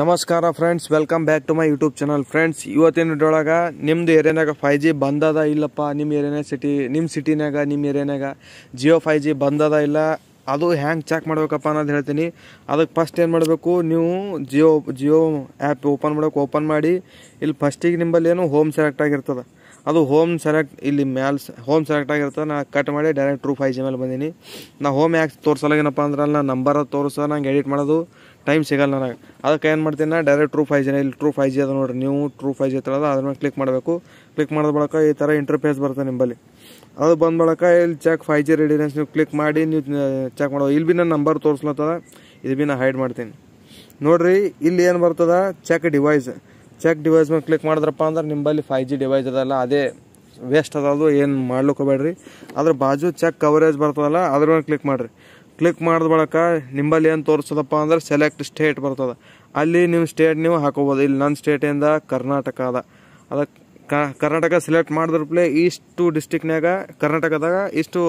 ನಮಸ್ಕಾರ friends welcome back to my YouTube channel friends ಇವತ್ತಿನ ಡೊಳಗ ನಿಮ್ಮದು ಏರಿಯಾನಾಗ ಫೈ ಜಿ ಬಂದದ ಇಲ್ಲಪ್ಪ ನಿಮ್ಮ ಏರಿಯಾನಾಗ ಸಿಟಿ ನಿಮ್ಮ ಸಿಟಿನಾಗ ನಿಮ್ಮ ಏರಿಯಾನಾಗ ಜಿಯೋ ಫೈ ಜಿ ಬಂದದ ಇಲ್ಲ ಅದು ಹ್ಯಾಂಗೆ ಚೆಕ್ ಮಾಡ್ಬೇಕಪ್ಪ ಅನ್ನೋದು ಹೇಳ್ತೀನಿ ಅದಕ್ಕೆ ಫಸ್ಟ್ ಏನು ಮಾಡಬೇಕು ನೀವು ಜಿಯೋ ಜಿಯೋ ಆ್ಯಪ್ ಓಪನ್ ಮಾಡಬೇಕು ಓಪನ್ ಮಾಡಿ ಇಲ್ಲಿ ಫಸ್ಟಿಗೆ ನಿಂಬಲ್ಲಿ ಏನು ಹೋಮ್ ಸೆಲೆಕ್ಟ್ ಆಗಿರ್ತದೆ ಅದು ಹೋಮ್ ಸೆಲೆಕ್ಟ್ ಇಲ್ಲಿ ಮ್ಯಾಲ್ ಹೋಮ್ ಸೆಲೆಕ್ಟ್ ಆಗಿರ್ತದೆ ನಾನು ಕಟ್ ಮಾಡಿ ಡೈರೆಕ್ಟ್ ಟ್ರೂ ಫೈ ಜಿ ಮೇಲೆ ಬಂದೀನಿ ನಾ ಹೋಮ್ ಯಾಕೆ ಏನಪ್ಪ ಅಂದ್ರೆ ಅಲ್ಲಿ ನಾ ನಂಬರ್ ತೋರಿಸ ನಂಗೆ ಎಡಿಟ್ ಮಾಡೋದು ಟೈಮ್ ಸಿಗಲ್ಲ ನನಗೆ ಅದಕ್ಕೆ ಏನು ಮಾಡ್ತೀನಿ ನಾನು ಡೈರೆಕ್ಟ್ ಟ್ರೂ ಫೈ ಜಿ ಇಲ್ಲಿ ಟ್ರೂ ಫೈ ಜಿ ಅದ ನೋಡಿರಿ ನೀವು ಟ್ರೂ ಫೈ ಜಿ ಅದ ಅದ್ರ ಮೇಲೆ ಕ್ಲಿಕ್ ಮಾಡಬೇಕು ಕ್ಲಿಕ್ ಮಾಡಿದ ಬಳಕ ಈ ಥರ ಇಂಟರ್ಫೇಸ್ ಬರ್ತದೆ ನಿಂಬಲ್ಲಿ ಅದು ಬಂದ ಬಳಕ ಇಲ್ಲಿ ಚೆಕ್ ಫೈ ಜಿ ರೆಡಿನೆನ್ಸ್ ನೀವು ಕ್ಲಿಕ್ ಮಾಡಿ ನೀವು ಚೆಕ್ ಮಾಡೋದು ಇಲ್ಲಿ ಭೀ ನಾನು ನಂಬರ್ ತೋರಿಸ್ಲತ್ತದ ಇದು ಭೀ ನಾನು ಹೈಡ್ ಮಾಡ್ತೀನಿ ನೋಡಿರಿ ಇಲ್ಲಿ ಏನು ಬರ್ತದ ಚೆಕ್ ಡಿವೈಸ್ ಚೆಕ್ ಡಿವೈಸ್ ಮೇಲೆ ಕ್ಲಿಕ್ ಮಾಡಿದ್ರಪ್ಪ ಅಂದ್ರೆ ನಿಮ್ಮಲ್ಲಿ ಫೈ ಜಿ ಡಿವೈಸ್ ಅದಲ್ಲ ಅದೇ ವೇಸ್ಟ್ ಅದ ಏನು ಮಾಡ್ಲಿಕ್ಕೋಬೇಡ್ರಿ ಅದ್ರ ಬಾಜು ಚೆಕ್ ಕವರೇಜ್ ಬರ್ತದಲ್ಲ ಅದ್ರ ಮೇಲೆ ಕ್ಲಿಕ್ ಮಾಡಿರಿ ಕ್ಲಿಕ್ ಮಾಡಿದ ಬಳಿಕ ನಿಂಬಲ್ಲಿ ಏನು ತೋರಿಸೋದಪ್ಪ ಅಂದ್ರೆ ಸೆಲೆಕ್ಟ್ ಸ್ಟೇಟ್ ಬರ್ತದೆ ಅಲ್ಲಿ ನಿಮ್ಮ ಸ್ಟೇಟ್ ನೀವು ಹಾಕೋಬೋದು ಇಲ್ಲಿ ನನ್ನ ಸ್ಟೇಟಿಂದ ಕರ್ನಾಟಕ ಅದ ಅದಕ್ಕೆ ಕರ್ನಾಟಕ ಸೆಲೆಕ್ಟ್ ಮಾಡಿದ್ರಪ್ಲೆ ಪ್ಲೇ ಇಷ್ಟು ಡಿಸ್ಟಿಕ್ನಾಗ ಕರ್ನಾಟಕದಾಗ ಇಷ್ಟು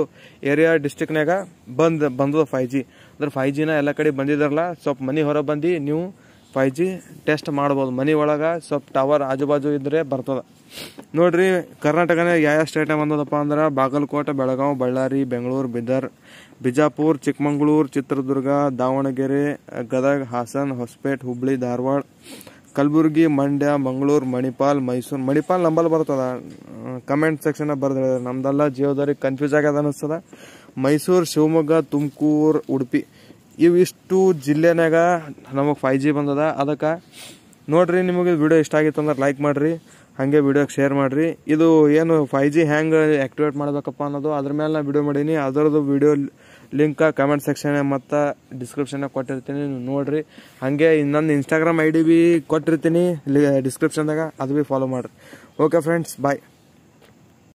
ಏರಿಯಾ ಡಿಸ್ಟಿಕ್ನಾಗ ಬಂದು ಬಂದದ ಫೈ ಜಿ ಅಂದ್ರೆ ಫೈ ಜಿನ ಎಲ್ಲ ಕಡೆ ಬಂದಿದ್ರಲ್ಲ ಸ್ವಲ್ಪ ಮನೆ ಹೊರಗೆ ಬಂದು ನೀವು ಫೈ ಜಿ ಟೆಸ್ಟ್ ಮಾಡ್ಬೋದು ಮನೆ ಒಳಗೆ ಸ್ವಲ್ಪ ಟವರ್ ಆಜುಬಾಜು ಇದ್ದರೆ ಬರ್ತದೆ ನೋಡಿರಿ ಕರ್ನಾಟಕನೇ ಯಾವ ಸ್ಟೇಟ ಬಂದದಪ್ಪ ಅಂದ್ರೆ ಬಾಗಲಕೋಟೆ ಬೆಳಗಾವಿ ಬಳ್ಳಾರಿ ಬೆಂಗಳೂರು ಬಿದರ್ ಬಿಜಾಪುರ್ ಚಿಕ್ಕಮಗಳೂರು ಚಿತ್ರದುರ್ಗ ದಾವಣಗೆರೆ ಗದಗ ಹಾಸನ ಹೊಸಪೇಟೆ ಹುಬ್ಳಿ ಧಾರವಾಡ ಕಲಬುರ್ಗಿ ಮಂಡ್ಯ ಮಂಗಳೂರು ಮಣಿಪಾಲ್ ಮೈಸೂರು ಮಣಿಪಾಲ್ ನಂಬಲ್ಲಿ ಬರ್ತದ ಕಮೆಂಟ್ ಸೆಕ್ಷನ್ ಬರ್ದ ನಮ್ದೆಲ್ಲ ಜೀವದವ್ರಿಗೆ ಕನ್ಫ್ಯೂಸ್ ಆಗ್ಯದ ಅನಿಸ್ತದ ಮೈಸೂರು ಶಿವಮೊಗ್ಗ ತುಮಕೂರು ಉಡುಪಿ ಇವಿಷ್ಟು ಜಿಲ್ಲೆನಾಗ ನಮಗೆ ಫೈ ಜಿ ಬಂದದ ಅದಕ್ಕೆ ನೋಡಿರಿ ನಿಮಗೆ ವಿಡಿಯೋ ಇಷ್ಟ ಆಗಿತ್ತು ಅಂದ್ರೆ ಲೈಕ್ ಮಾಡಿರಿ ಹಾಗೆ ವಿಡಿಯೋಗೆ ಶೇರ್ ಮಾಡಿರಿ ಇದು ಏನು ಫೈ ಜಿ ಹ್ಯಾಂಗೆ ಆ್ಯಕ್ಟಿವೇಟ್ ಮಾಡಬೇಕಪ್ಪ ಅನ್ನೋದು ಅದ್ರ ಮೇಲೆ ನಾನು ವಿಡಿಯೋ ಮಾಡೀನಿ ಅದರದ್ದು ವಿಡಿಯೋ ಲಿಂಕ್ ಕಮೆಂಟ್ ಸೆಕ್ಷನ್ ಮತ್ತು ಡಿಸ್ಕ್ರಿಪ್ಷನ್ನಾಗ ಕೊಟ್ಟಿರ್ತೀನಿ ನೀವು ನೋಡಿರಿ ಹಾಗೆ ನನ್ನ ಇನ್ಸ್ಟಾಗ್ರಾಮ್ ಐ ಡಿ ಬಿ ಕೊಟ್ಟಿರ್ತೀನಿ ಡಿಸ್ಕ್ರಿಪ್ಷನ್ದಾಗ ಅದು ಭೀ ಫಾಲೋ ಮಾಡಿರಿ ಓಕೆ ಫ್ರೆಂಡ್ಸ್ ಬಾಯ್